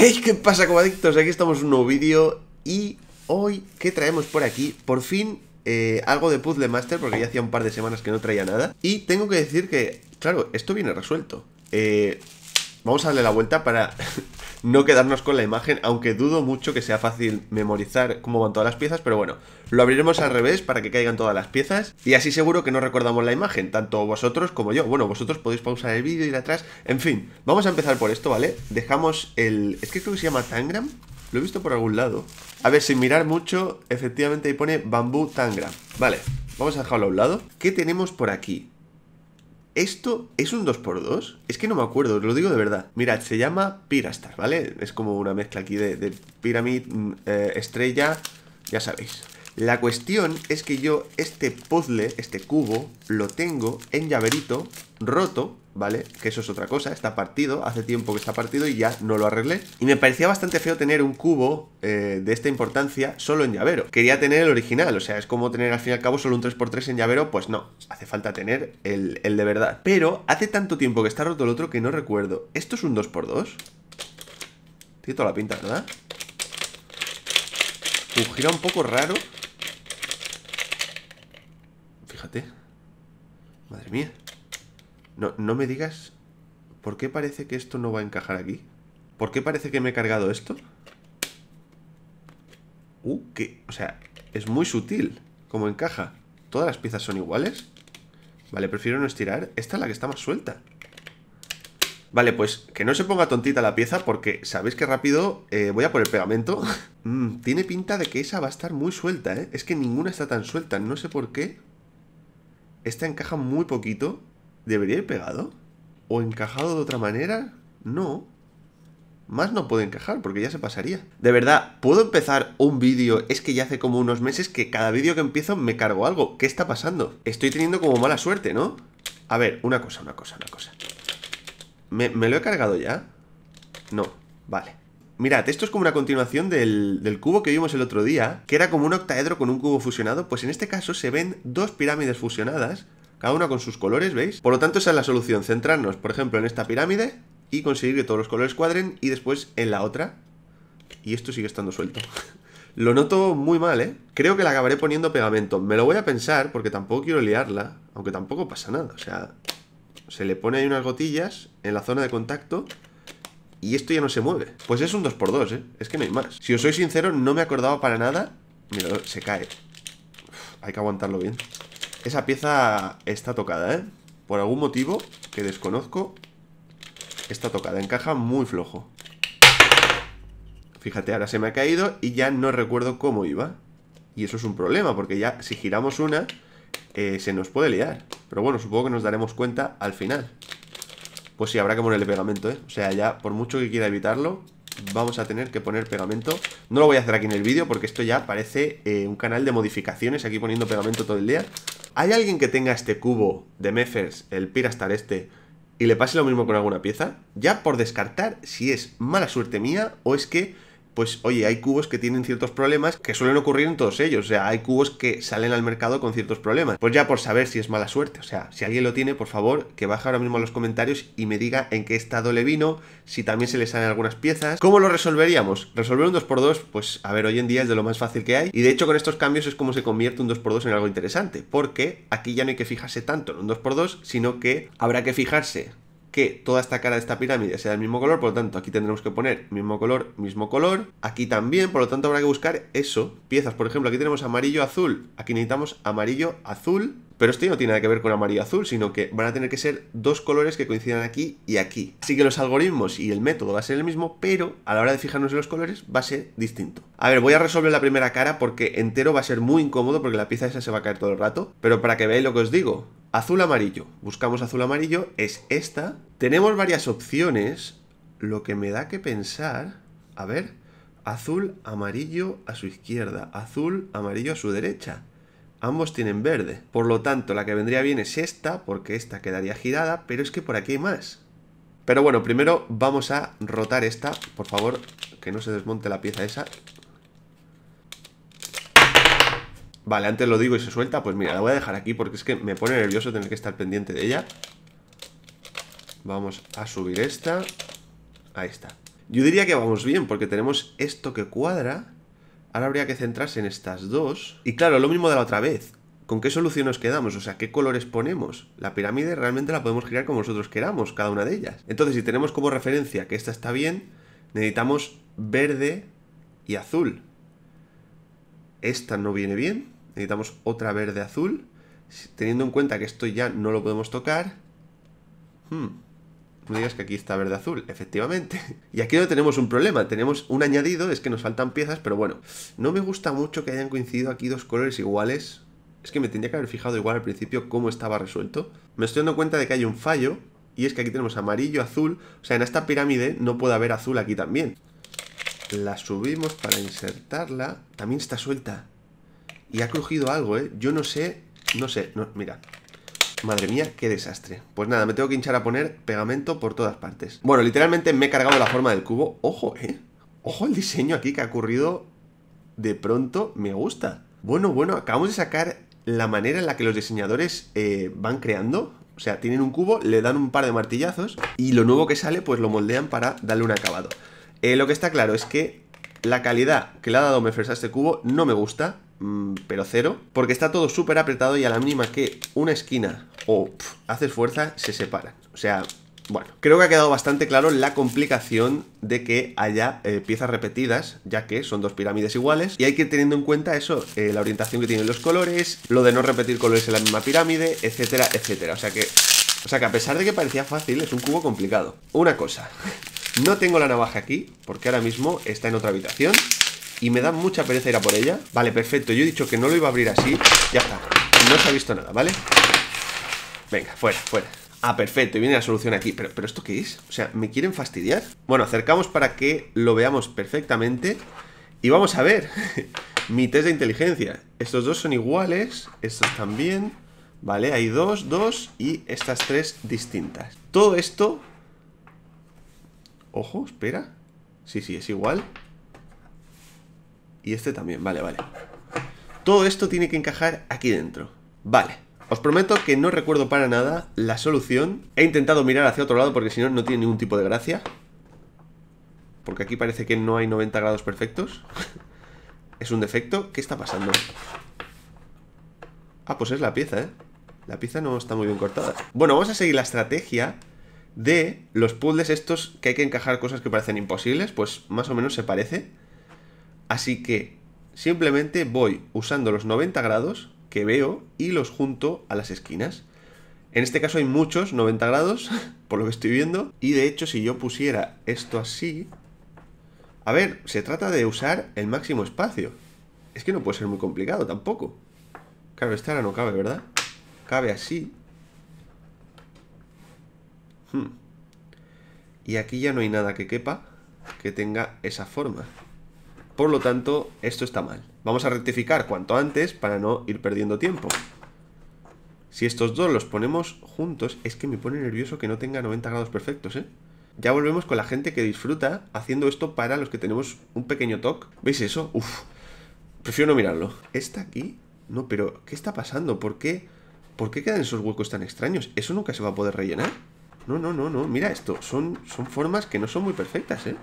¡Ey! ¿Qué pasa, comadictos? Aquí estamos en un nuevo vídeo y hoy, ¿qué traemos por aquí? Por fin, eh, algo de Puzzle Master, porque ya hacía un par de semanas que no traía nada. Y tengo que decir que, claro, esto viene resuelto. Eh, vamos a darle la vuelta para no quedarnos con la imagen, aunque dudo mucho que sea fácil memorizar cómo van todas las piezas, pero bueno, lo abriremos al revés para que caigan todas las piezas y así seguro que no recordamos la imagen, tanto vosotros como yo. Bueno, vosotros podéis pausar el vídeo, ir atrás, en fin, vamos a empezar por esto, ¿vale? Dejamos el... es que creo que se llama Tangram, lo he visto por algún lado. A ver, sin mirar mucho, efectivamente ahí pone Bambú Tangram, vale. Vamos a dejarlo a un lado. ¿Qué tenemos por aquí? ¿Esto es un 2x2? Es que no me acuerdo, os lo digo de verdad. Mirad, se llama Pirastar, ¿vale? Es como una mezcla aquí de, pirámide mm, eh, Estrella, ya sabéis. La cuestión es que yo este puzzle, este cubo, lo tengo en llaverito roto, ¿vale? Que eso es otra cosa, está partido, hace tiempo que está partido y ya no lo arreglé. Y me parecía bastante feo tener un cubo eh, de esta importancia solo en llavero. Quería tener el original, o sea, es como tener al fin y al cabo solo un 3x3 en llavero, pues no, hace falta tener el, de verdad. Pero hace tanto tiempo que está roto el otro que no recuerdo. ¿Esto es un 2x2? Tiene toda la pinta, ¿verdad? Un uh, gira un poco raro fíjate. Madre mía. No, no me digas... ¿Por qué parece que esto no va a encajar aquí? ¿Por qué parece que me he cargado esto? Uh, que... O sea, es muy sutil como encaja. ¿Todas las piezas son iguales? Vale, prefiero no estirar. Esta es la que está más suelta. Vale, pues que no se ponga tontita la pieza porque sabéis que rápido eh, voy a por el pegamento. Mm, tiene pinta de que esa va a estar muy suelta, ¿eh? Es que ninguna está tan suelta, no sé por qué. Esta encaja muy poquito. ¿Debería ir pegado? ¿O encajado de otra manera? No. Más no puede encajar porque ya se pasaría. De verdad, ¿puedo empezar un vídeo? Es que ya hace como unos meses que cada vídeo que empiezo me cargo algo. ¿Qué está pasando? Estoy teniendo como mala suerte, ¿no? A ver, una cosa, una cosa, una cosa. ¿Me, me lo he cargado ya? No, vale. Mirad, esto es como una continuación del, del, cubo que vimos el otro día, que era como un octaedro con un cubo fusionado, pues en este caso se ven dos pirámides fusionadas, cada una con sus colores, ¿veis? Por lo tanto, esa es la solución, centrarnos, por ejemplo, en esta pirámide y conseguir que todos los colores cuadren y después en la otra. Y esto sigue estando suelto. Lo noto muy mal, ¿eh? Creo que la acabaré poniendo pegamento. Me lo voy a pensar porque tampoco quiero liarla, aunque tampoco pasa nada, o sea... Se le pone ahí unas gotillas en la zona de contacto y esto ya no se mueve. Pues es un 2x2, ¿eh? Es que no hay más. Si os soy sincero, no me acordaba para nada. Mira, se cae. hay que aguantarlo bien. Esa pieza está tocada, ¿eh? Por algún motivo que desconozco, está tocada. Encaja muy flojo. Fíjate, ahora se me ha caído y ya no recuerdo cómo iba. Y eso es un problema, porque ya si giramos una, eh, se nos puede liar. Pero bueno, supongo que nos daremos cuenta al final. Pues sí, habrá que ponerle pegamento, ¿eh? O sea, ya por mucho que quiera evitarlo Vamos a tener que poner pegamento No lo voy a hacer aquí en el vídeo porque esto ya parece eh, un canal de modificaciones Aquí poniendo pegamento todo el día ¿Hay alguien que tenga este cubo de Mefers, el Pirastar este Y le pase lo mismo con alguna pieza? Ya por descartar si es mala suerte mía o es que pues oye, hay cubos que tienen ciertos problemas que suelen ocurrir en todos ellos. O sea, hay cubos que salen al mercado con ciertos problemas. Pues ya por saber si es mala suerte. O sea, si alguien lo tiene, por favor, que baje ahora mismo a los comentarios y me diga en qué estado le vino, si también se le salen algunas piezas. ¿Cómo lo resolveríamos? Resolver un 2x2, pues a ver, hoy en día es de lo más fácil que hay. Y de hecho con estos cambios es como se convierte un 2x2 en algo interesante. Porque aquí ya no hay que fijarse tanto en un 2x2, sino que habrá que fijarse que toda esta cara de esta pirámide sea del mismo color, por lo tanto aquí tendremos que poner mismo color, mismo color, aquí también, por lo tanto habrá que buscar eso, piezas, por ejemplo, aquí tenemos amarillo, azul, aquí necesitamos amarillo, azul, pero esto no tiene nada que ver con amarillo azul, sino que van a tener que ser dos colores que coincidan aquí y aquí. Así que los algoritmos y el método va a ser el mismo, pero a la hora de fijarnos en los colores va a ser distinto. A ver, voy a resolver la primera cara porque entero va a ser muy incómodo porque la pieza esa se va a caer todo el rato, pero para que veáis lo que os digo, Azul amarillo. Buscamos azul amarillo, es esta. Tenemos varias opciones, lo que me da que pensar... A ver, azul amarillo a su izquierda, azul amarillo a su derecha. Ambos tienen verde. Por lo tanto, la que vendría bien es esta, porque esta quedaría girada, pero es que por aquí hay más. Pero bueno, primero vamos a rotar esta, por favor, que no se desmonte la pieza esa. Vale, antes lo digo y se suelta, pues mira, la voy a dejar aquí porque es que me pone nervioso tener que estar pendiente de ella. Vamos a subir esta. Ahí está. Yo diría que vamos bien porque tenemos esto que cuadra. Ahora habría que centrarse en estas dos. Y claro, lo mismo de la otra vez. ¿Con qué solución nos quedamos? O sea, ¿qué colores ponemos? La pirámide realmente la podemos girar como nosotros queramos, cada una de ellas. Entonces, si tenemos como referencia que esta está bien, necesitamos verde y azul. Esta no viene bien necesitamos otra verde azul. Teniendo en cuenta que esto ya no lo podemos tocar. Hmm, no digas que aquí está verde azul, efectivamente. Y aquí no tenemos un problema, tenemos un añadido, es que nos faltan piezas, pero bueno. No me gusta mucho que hayan coincidido aquí dos colores iguales. Es que me tendría que haber fijado igual al principio cómo estaba resuelto. Me estoy dando cuenta de que hay un fallo, y es que aquí tenemos amarillo, azul. O sea, en esta pirámide no puede haber azul aquí también. La subimos para insertarla. También está suelta. Y ha crujido algo, ¿eh? Yo no sé, no sé, no, mira. Madre mía, qué desastre. Pues nada, me tengo que hinchar a poner pegamento por todas partes. Bueno, literalmente me he cargado la forma del cubo. Ojo, ¿eh? Ojo el diseño aquí que ha ocurrido de pronto. Me gusta. Bueno, bueno, acabamos de sacar la manera en la que los diseñadores eh, van creando. O sea, tienen un cubo, le dan un par de martillazos y lo nuevo que sale pues lo moldean para darle un acabado. Eh, lo que está claro es que la calidad que le ha dado Mefers a este cubo no me gusta. Mm, pero cero, porque está todo súper apretado y a la mínima que una esquina o hace fuerza, se separa O sea, bueno, creo que ha quedado bastante claro la complicación de que haya eh, piezas repetidas, ya que son dos pirámides iguales, y hay que ir teniendo en cuenta eso, eh, la orientación que tienen los colores, lo de no repetir colores en la misma pirámide, etcétera, etcétera. O sea que, o sea que a pesar de que parecía fácil, es un cubo complicado. Una cosa, no tengo la navaja aquí, porque ahora mismo está en otra habitación, y me da mucha pereza ir a por ella. Vale, perfecto. Yo he dicho que no lo iba a abrir así. Ya está. No se ha visto nada, ¿vale? Venga, fuera, fuera. Ah, perfecto, y viene la solución aquí. Pero, esto qué es? O sea, ¿me quieren fastidiar? Bueno, acercamos para que lo veamos perfectamente. Y vamos a ver mi test de inteligencia. Estos dos son iguales, estos también. Vale, hay dos, dos y estas tres distintas. Todo esto... Ojo, espera. Sí, sí, es igual. Y este también, vale, vale. Todo esto tiene que encajar aquí dentro. Vale. Os prometo que no recuerdo para nada la solución. He intentado mirar hacia otro lado porque si no, no tiene ningún tipo de gracia. Porque aquí parece que no hay 90 grados perfectos. ¿Es un defecto? ¿Qué está pasando? Ah, pues es la pieza, ¿eh? La pieza no está muy bien cortada. Bueno, vamos a seguir la estrategia de los puzzles estos que hay que encajar cosas que parecen imposibles. Pues más o menos se parece. Así que simplemente voy usando los 90 grados que veo y los junto a las esquinas. En este caso hay muchos 90 grados, por lo que estoy viendo. Y de hecho, si yo pusiera esto así... A ver, se trata de usar el máximo espacio. Es que no puede ser muy complicado tampoco. Claro, esta no cabe, ¿verdad? Cabe así. Hmm. Y aquí ya no hay nada que quepa que tenga esa forma. Por lo tanto, esto está mal. Vamos a rectificar cuanto antes para no ir perdiendo tiempo. Si estos dos los ponemos juntos, es que me pone nervioso que no tenga 90 grados perfectos, ¿eh? Ya volvemos con la gente que disfruta haciendo esto para los que tenemos un pequeño toque. ¿Veis eso? Uf, prefiero no mirarlo. Esta aquí, no, pero ¿qué está pasando? ¿Por qué? ¿Por qué quedan esos huecos tan extraños? ¿Eso nunca se va a poder rellenar? No, no, no, no, mira esto, son, son formas que no son muy perfectas, ¿eh?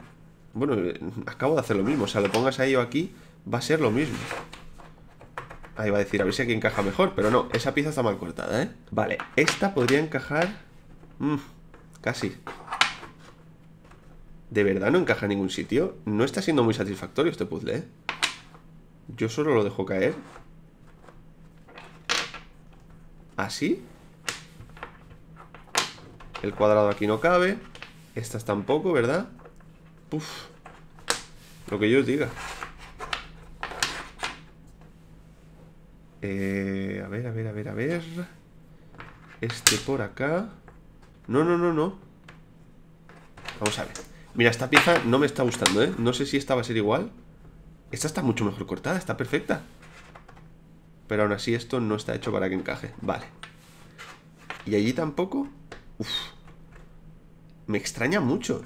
Bueno, eh, acabo de hacer lo mismo. O sea, lo pongas ahí o aquí, va a ser lo mismo. Ahí va a decir, a ver si aquí encaja mejor. Pero no, esa pieza está mal cortada, ¿eh? Vale, esta podría encajar... Mm, casi. De verdad no encaja en ningún sitio. No está siendo muy satisfactorio este puzzle, ¿eh? Yo solo lo dejo caer. Así. El cuadrado aquí no cabe. Estas tampoco, ¿verdad? lo que yo os diga. Eh, a ver, a ver, a ver, a ver. Este por acá. No, no, no, no. Vamos a ver. Mira, esta pieza no me está gustando, ¿eh? No sé si esta va a ser igual. Esta está mucho mejor cortada, está perfecta. Pero aún así esto no está hecho para que encaje. Vale. ¿Y allí tampoco? Uf. Me extraña mucho.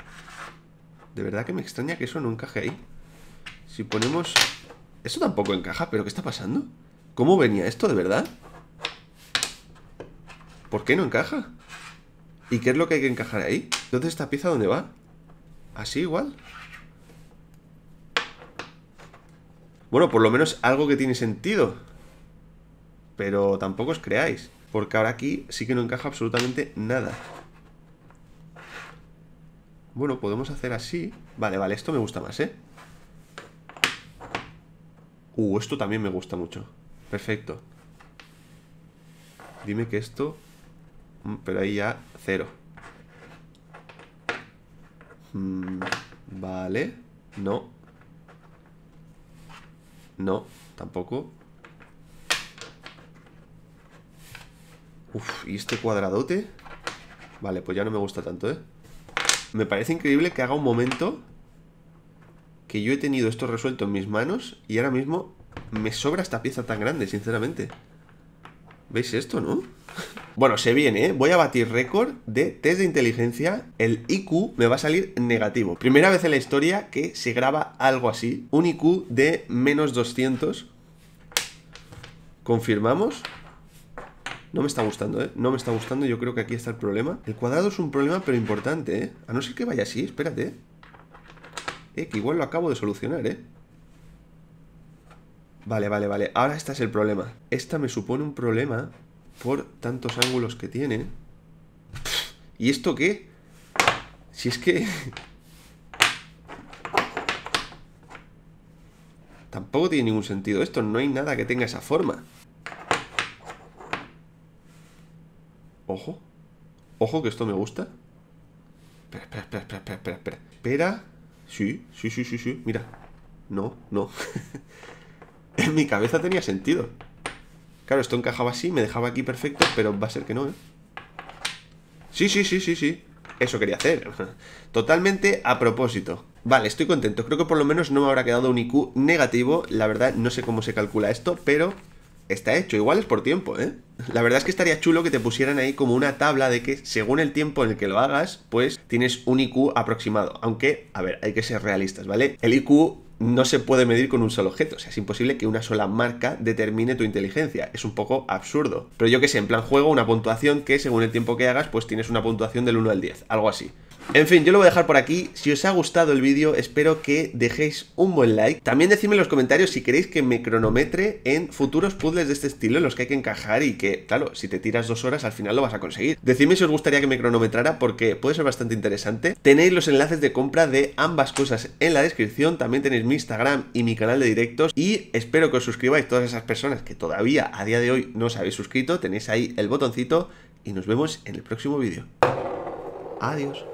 De verdad que me extraña que eso no encaje ahí. Si ponemos... Eso tampoco encaja, pero ¿qué está pasando? ¿Cómo venía esto de verdad? ¿Por qué no encaja? ¿Y qué es lo que hay que encajar ahí? Entonces, ¿esta pieza dónde va? ¿Así igual? Bueno, por lo menos algo que tiene sentido. Pero tampoco os creáis. Porque ahora aquí sí que no encaja absolutamente nada. Bueno, podemos hacer así. Vale, vale, esto me gusta más, ¿eh? Uh, esto también me gusta mucho. Perfecto. Dime que esto... Mm, pero ahí ya cero. Mm, vale. No. No, tampoco. Uf, ¿y este cuadradote? Vale, pues ya no me gusta tanto, ¿eh? Me parece increíble que haga un momento que yo he tenido esto resuelto en mis manos y ahora mismo me sobra esta pieza tan grande, sinceramente. ¿Veis esto, no? Bueno, se viene, ¿eh? Voy a batir récord de test de inteligencia. El IQ me va a salir negativo. Primera vez en la historia que se graba algo así. Un IQ de menos 200. Confirmamos. No me está gustando, ¿eh? No me está gustando, yo creo que aquí está el problema. El cuadrado es un problema, pero importante, ¿eh? A no ser que vaya así, espérate. Eh, eh que igual lo acabo de solucionar, ¿eh? Vale, vale, vale. Ahora este es el problema. Esta me supone un problema por tantos ángulos que tiene. ¿Y esto qué? Si es que... Tampoco tiene ningún sentido esto. No hay nada que tenga esa forma. Ojo. Ojo que esto me gusta. Espera, espera, espera, espera, espera, Sí, sí, sí, sí, sí. Mira. No, no. en mi cabeza tenía sentido. Claro, esto encajaba así, me dejaba aquí perfecto, pero va a ser que no, ¿eh? Sí, sí, sí, sí, sí. Eso quería hacer. Totalmente a propósito. Vale, estoy contento. Creo que por lo menos no me habrá quedado un IQ negativo. La verdad, no sé cómo se calcula esto, pero está hecho. Igual es por tiempo, ¿eh? La verdad es que estaría chulo que te pusieran ahí como una tabla de que según el tiempo en el que lo hagas, pues tienes un IQ aproximado. Aunque, a ver, hay que ser realistas, ¿vale? El IQ no se puede medir con un solo objeto, o sea, es imposible que una sola marca determine tu inteligencia, es un poco absurdo. Pero yo que sé, en plan juego una puntuación que según el tiempo que hagas, pues tienes una puntuación del 1 al 10, algo así. En fin, yo lo voy a dejar por aquí. Si os ha gustado el vídeo, espero que dejéis un buen like. También decidme en los comentarios si queréis que me cronometre en futuros puzzles de este estilo en los que hay que encajar y que, claro, si te tiras dos horas al final lo vas a conseguir. Decidme si os gustaría que me cronometrara porque puede ser bastante interesante. Tenéis los enlaces de compra de ambas cosas en la descripción. También tenéis mi Instagram y mi canal de directos. Y espero que os suscribáis todas esas personas que todavía a día de hoy no os habéis suscrito. Tenéis ahí el botoncito y nos vemos en el próximo vídeo. Adiós.